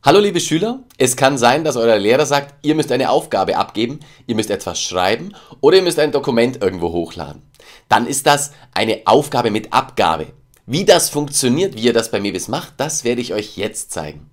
Hallo liebe Schüler, es kann sein, dass euer Lehrer sagt, ihr müsst eine Aufgabe abgeben, ihr müsst etwas schreiben oder ihr müsst ein Dokument irgendwo hochladen. Dann ist das eine Aufgabe mit Abgabe. Wie das funktioniert, wie ihr das bei Mebis macht, das werde ich euch jetzt zeigen.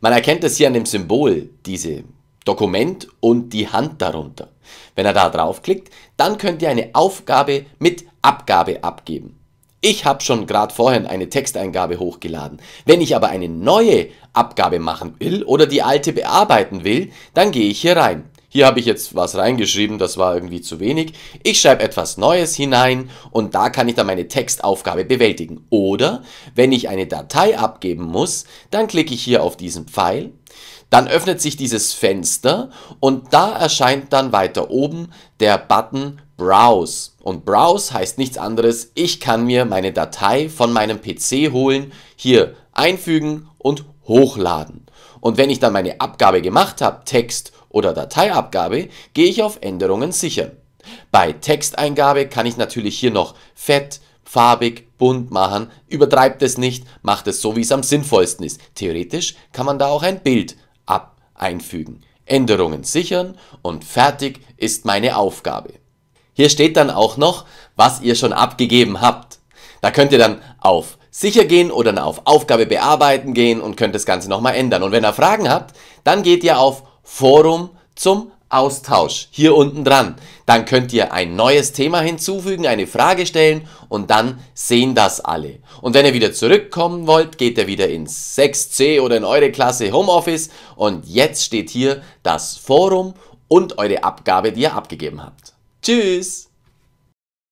Man erkennt es hier an dem Symbol, diese Dokument und die Hand darunter. Wenn er da draufklickt, dann könnt ihr eine Aufgabe mit Abgabe abgeben. Ich habe schon gerade vorhin eine Texteingabe hochgeladen. Wenn ich aber eine neue Abgabe machen will oder die alte bearbeiten will, dann gehe ich hier rein. Hier habe ich jetzt was reingeschrieben, das war irgendwie zu wenig. Ich schreibe etwas Neues hinein und da kann ich dann meine Textaufgabe bewältigen. Oder wenn ich eine Datei abgeben muss, dann klicke ich hier auf diesen Pfeil, dann öffnet sich dieses Fenster und da erscheint dann weiter oben der Button Browse. Und Browse heißt nichts anderes, ich kann mir meine Datei von meinem PC holen, hier einfügen und hochladen. Und wenn ich dann meine Abgabe gemacht habe, Text oder Dateiabgabe, gehe ich auf Änderungen sichern. Bei Texteingabe kann ich natürlich hier noch fett, farbig, bunt machen, übertreibt es nicht, macht es so, wie es am sinnvollsten ist. Theoretisch kann man da auch ein Bild ab einfügen. Änderungen sichern und fertig ist meine Aufgabe. Hier steht dann auch noch, was ihr schon abgegeben habt. Da könnt ihr dann auf Sicher gehen oder auf Aufgabe bearbeiten gehen und könnt das Ganze nochmal ändern. Und wenn ihr Fragen habt, dann geht ihr auf Forum zum Austausch hier unten dran. Dann könnt ihr ein neues Thema hinzufügen, eine Frage stellen und dann sehen das alle. Und wenn ihr wieder zurückkommen wollt, geht ihr wieder ins 6C oder in eure Klasse Homeoffice und jetzt steht hier das Forum und eure Abgabe, die ihr abgegeben habt. Tschüss!